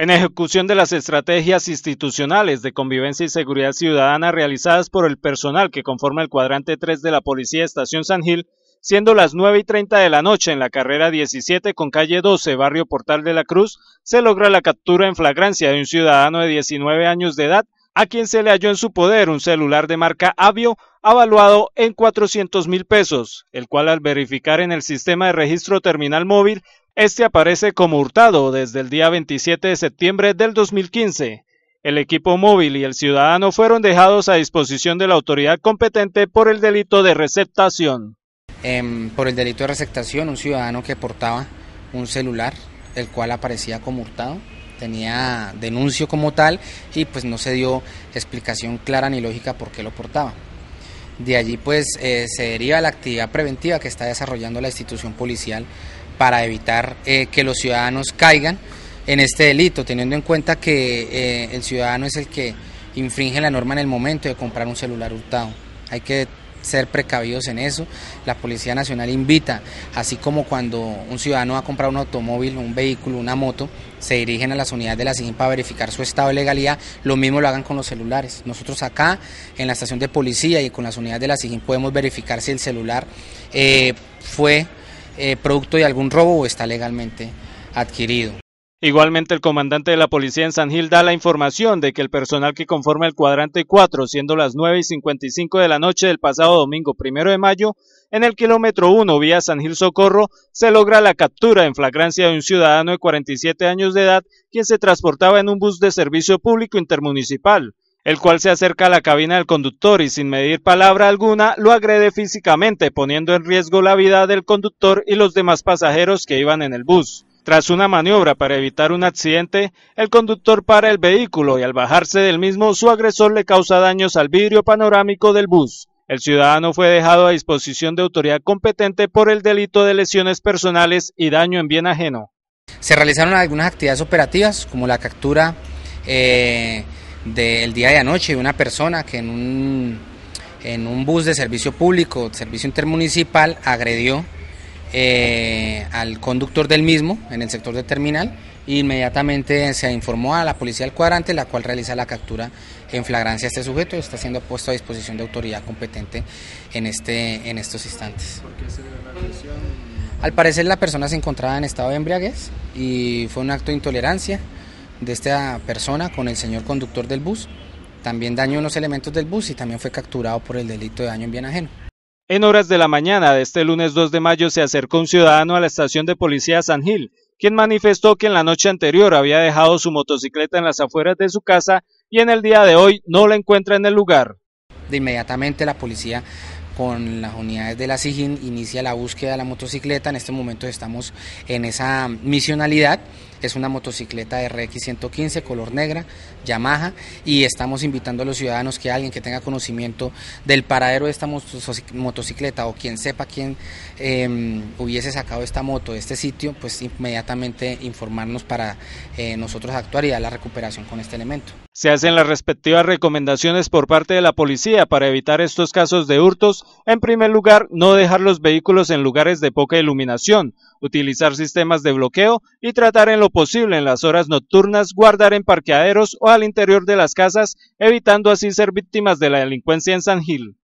en ejecución de las estrategias institucionales de convivencia y seguridad ciudadana realizadas por el personal que conforma el cuadrante 3 de la Policía Estación San Gil, siendo las 9 y 30 de la noche en la carrera 17 con calle 12, barrio Portal de la Cruz, se logra la captura en flagrancia de un ciudadano de 19 años de edad a quien se le halló en su poder un celular de marca Avio avaluado en 400 mil pesos, el cual al verificar en el sistema de registro terminal móvil este aparece como hurtado desde el día 27 de septiembre del 2015. El equipo móvil y el ciudadano fueron dejados a disposición de la autoridad competente por el delito de receptación. Em, por el delito de receptación, un ciudadano que portaba un celular, el cual aparecía como hurtado, tenía denuncio como tal y pues no se dio explicación clara ni lógica por qué lo portaba. De allí pues eh, se deriva la actividad preventiva que está desarrollando la institución policial para evitar eh, que los ciudadanos caigan en este delito, teniendo en cuenta que eh, el ciudadano es el que infringe la norma en el momento de comprar un celular hurtado. Hay que ser precavidos en eso. La Policía Nacional invita, así como cuando un ciudadano va a comprar un automóvil, un vehículo, una moto, se dirigen a las unidades de la SIGIN para verificar su estado de legalidad, lo mismo lo hagan con los celulares. Nosotros acá, en la estación de policía y con las unidades de la SIGIN podemos verificar si el celular eh, fue eh, producto de algún robo o está legalmente adquirido. Igualmente, el comandante de la policía en San Gil da la información de que el personal que conforma el cuadrante 4, siendo las 9 y 55 de la noche del pasado domingo primero de mayo, en el kilómetro 1 vía San Gil Socorro, se logra la captura en flagrancia de un ciudadano de 47 años de edad, quien se transportaba en un bus de servicio público intermunicipal el cual se acerca a la cabina del conductor y sin medir palabra alguna lo agrede físicamente, poniendo en riesgo la vida del conductor y los demás pasajeros que iban en el bus. Tras una maniobra para evitar un accidente, el conductor para el vehículo y al bajarse del mismo su agresor le causa daños al vidrio panorámico del bus. El ciudadano fue dejado a disposición de autoridad competente por el delito de lesiones personales y daño en bien ajeno. Se realizaron algunas actividades operativas como la captura eh, del día de anoche una persona que en un, en un bus de servicio público, servicio intermunicipal, agredió eh, al conductor del mismo en el sector de terminal e inmediatamente se informó a la policía del cuadrante, la cual realiza la captura en flagrancia a este sujeto y está siendo puesto a disposición de autoridad competente en, este, en estos instantes. Al parecer la persona se encontraba en estado de embriaguez y fue un acto de intolerancia de esta persona con el señor conductor del bus. También dañó unos elementos del bus y también fue capturado por el delito de daño en bien ajeno. En horas de la mañana de este lunes 2 de mayo se acercó un ciudadano a la estación de policía San Gil, quien manifestó que en la noche anterior había dejado su motocicleta en las afueras de su casa y en el día de hoy no la encuentra en el lugar. De inmediatamente la policía con las unidades de la SIGIN inicia la búsqueda de la motocicleta. En este momento estamos en esa misionalidad. Es una motocicleta RX 115 color negra, Yamaha, y estamos invitando a los ciudadanos que alguien que tenga conocimiento del paradero de esta motocicleta o quien sepa quién em, hubiese sacado esta moto de este sitio, pues inmediatamente informarnos para eh, nosotros actuar y dar la recuperación con este elemento. Se hacen las respectivas recomendaciones por parte de la policía para evitar estos casos de hurtos. En primer lugar, no dejar los vehículos en lugares de poca iluminación, utilizar sistemas de bloqueo y tratar en lo posible en las horas nocturnas guardar en parqueaderos o al interior de las casas, evitando así ser víctimas de la delincuencia en San Gil.